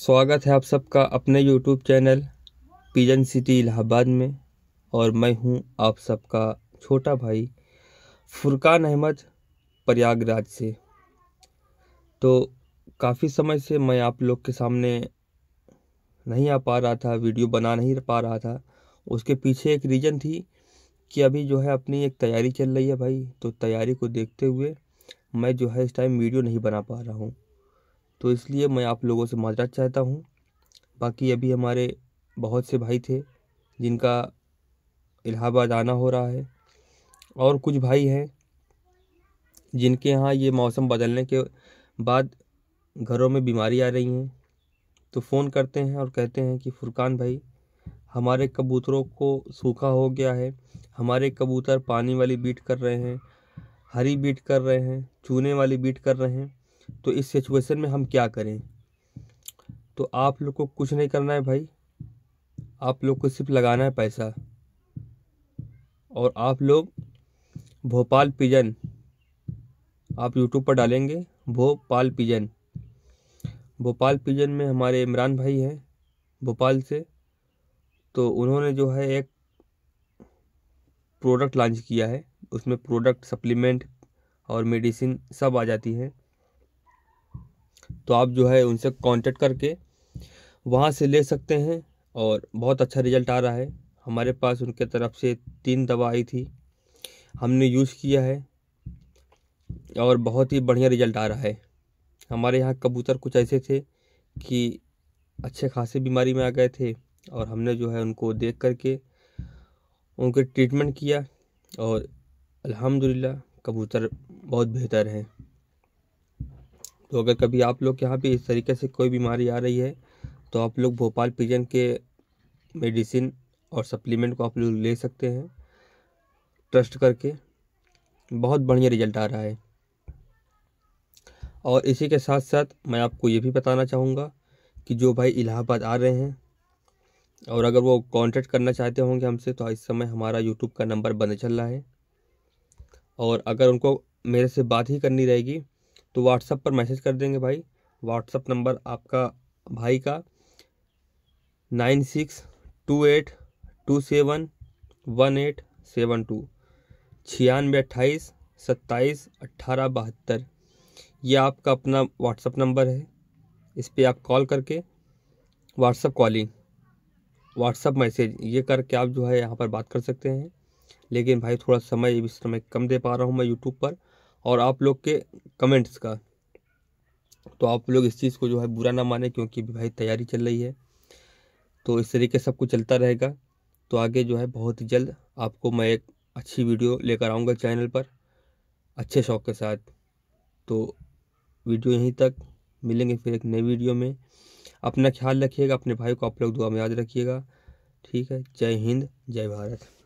स्वागत है आप सबका अपने YouTube channel pigeon city Allahabad में और मैं हूं आप सबका छोटा भाई फुरकान अहमद प्रयागराज से तो काफ़ी समय से मैं आप लोग के सामने नहीं आ पा रहा था वीडियो बना नहीं पा रहा था उसके पीछे एक रीज़न थी कि अभी जो है अपनी एक तैयारी चल रही है भाई तो तैयारी को देखते हुए मैं जो है इस टाइम वीडियो नहीं बना पा रहा हूँ तो इसलिए मैं आप लोगों से माजरा चाहता हूँ बाकी अभी हमारे बहुत से भाई थे जिनका इलाहाबाद आना हो रहा है और कुछ भाई हैं जिनके यहाँ ये मौसम बदलने के बाद घरों में बीमारी आ रही हैं तो फ़ोन करते हैं और कहते हैं कि फुरकान भाई हमारे कबूतरों को सूखा हो गया है हमारे कबूतर पानी वाली बीट कर रहे हैं हरी बीट कर रहे हैं चूने वाली बीट कर रहे हैं तो इस सिचुएशन में हम क्या करें तो आप लोग को कुछ नहीं करना है भाई आप लोग को सिर्फ लगाना है पैसा और आप लोग भोपाल पिजन आप यूट्यूब पर डालेंगे भोपाल पिजन भोपाल पिजन में हमारे इमरान भाई हैं भोपाल से तो उन्होंने जो है एक प्रोडक्ट लॉन्च किया है उसमें प्रोडक्ट सप्लीमेंट और मेडिसिन सब आ जाती हैं तो आप जो है उनसे कांटेक्ट करके वहाँ से ले सकते हैं और बहुत अच्छा रिजल्ट आ रहा है हमारे पास उनके तरफ से तीन दवा आई थी हमने यूज़ किया है और बहुत ही बढ़िया रिजल्ट आ रहा है हमारे यहाँ कबूतर कुछ ऐसे थे कि अच्छे खासे बीमारी में आ गए थे और हमने जो है उनको देख करके उनके ट्रीटमेंट किया और अल्हम्दुलिल्लाह कबूतर बहुत बेहतर हैं तो अगर कभी आप लोग के यहाँ भी इस तरीके से कोई बीमारी आ रही है तो आप लोग भोपाल पिजन के मेडिसिन और सप्लीमेंट को आप लोग ले सकते हैं ट्रस्ट करके बहुत बढ़िया रिजल्ट आ रहा है और इसी के साथ साथ मैं आपको ये भी बताना चाहूँगा कि जो भाई इलाहाबाद आ रहे हैं और अगर वो कांटेक्ट करना चाहते होंगे हमसे तो इस समय हमारा यूट्यूब का नंबर बंद चल रहा है और अगर उनको मेरे से बात ही करनी रहेगी तो व्हाट्सअप पर मैसेज कर देंगे भाई व्हाट्सअप नंबर आपका भाई का nine six two eight two seven one eight seven two छियानवे अट्ठाईस सत्ताईस अट्ठारह बहत्तर ये आपका अपना व्हाट्सअप नंबर है इस पर आप कॉल करके व्हाट्सअप कॉलिंग व्हाट्सअप मैसेज ये करके आप जो है यहाँ पर बात कर सकते हैं लेकिन भाई थोड़ा समय इस समय कम दे पा रहा हूँ मैं यूट्यूब पर और आप लोग के कमेंट्स का तो आप लोग इस चीज़ को जो है बुरा ना माने क्योंकि भाई तैयारी चल रही है तो इस तरीके सब कुछ चलता रहेगा तो आगे जो है बहुत ही जल्द आपको मैं एक अच्छी वीडियो लेकर आऊँगा चैनल पर अच्छे शौक़ के साथ तो वीडियो यहीं तक मिलेंगे फिर एक नई वीडियो में अपना ख्याल रखिएगा अपने भाई को आप लोग दुआ में याद रखिएगा ठीक है जय हिंद जय भारत